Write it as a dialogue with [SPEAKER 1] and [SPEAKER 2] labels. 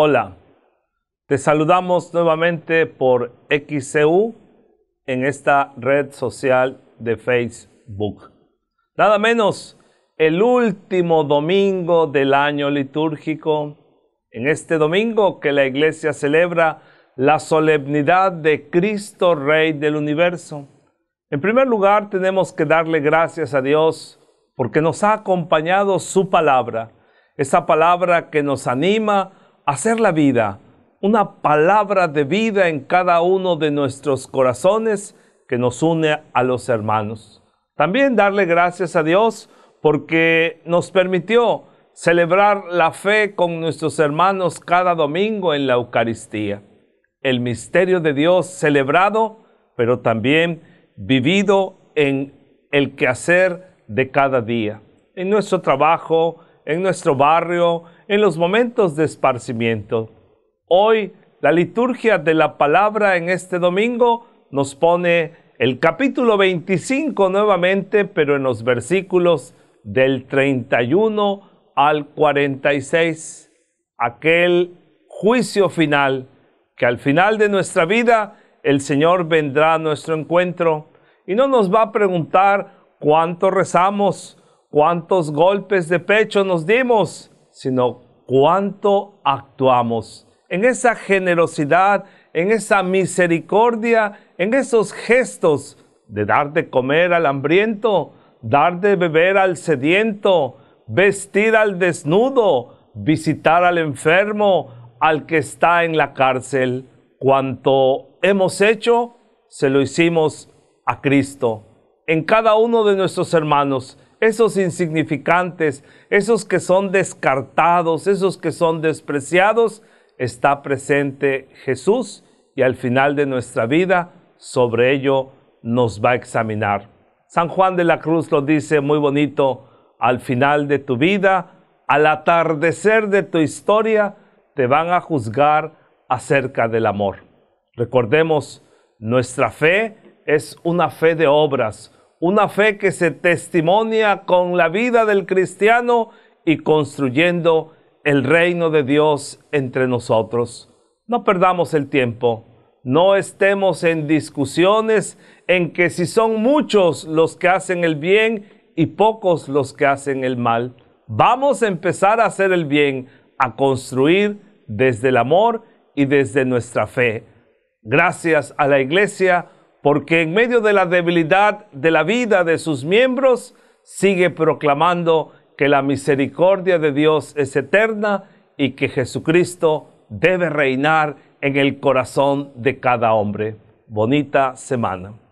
[SPEAKER 1] Hola, te saludamos nuevamente por XCU en esta red social de Facebook. Nada menos el último domingo del año litúrgico, en este domingo que la iglesia celebra la solemnidad de Cristo Rey del universo. En primer lugar, tenemos que darle gracias a Dios porque nos ha acompañado su palabra, esa palabra que nos anima hacer la vida, una palabra de vida en cada uno de nuestros corazones que nos une a los hermanos. También darle gracias a Dios porque nos permitió celebrar la fe con nuestros hermanos cada domingo en la Eucaristía. El misterio de Dios celebrado, pero también vivido en el quehacer de cada día, en nuestro trabajo, en nuestro barrio, en los momentos de esparcimiento. Hoy, la liturgia de la palabra en este domingo nos pone el capítulo 25 nuevamente, pero en los versículos del 31 al 46, aquel juicio final, que al final de nuestra vida el Señor vendrá a nuestro encuentro y no nos va a preguntar cuánto rezamos, cuántos golpes de pecho nos dimos, sino cuánto actuamos. En esa generosidad, en esa misericordia, en esos gestos de dar de comer al hambriento, dar de beber al sediento, vestir al desnudo, visitar al enfermo, al que está en la cárcel. Cuanto hemos hecho, se lo hicimos a Cristo, en cada uno de nuestros hermanos esos insignificantes, esos que son descartados, esos que son despreciados, está presente Jesús y al final de nuestra vida sobre ello nos va a examinar. San Juan de la Cruz lo dice muy bonito, al final de tu vida, al atardecer de tu historia, te van a juzgar acerca del amor. Recordemos, nuestra fe es una fe de obras, una fe que se testimonia con la vida del cristiano y construyendo el reino de Dios entre nosotros. No perdamos el tiempo, no estemos en discusiones en que si son muchos los que hacen el bien y pocos los que hacen el mal. Vamos a empezar a hacer el bien, a construir desde el amor y desde nuestra fe. Gracias a la iglesia porque en medio de la debilidad de la vida de sus miembros, sigue proclamando que la misericordia de Dios es eterna y que Jesucristo debe reinar en el corazón de cada hombre. Bonita semana.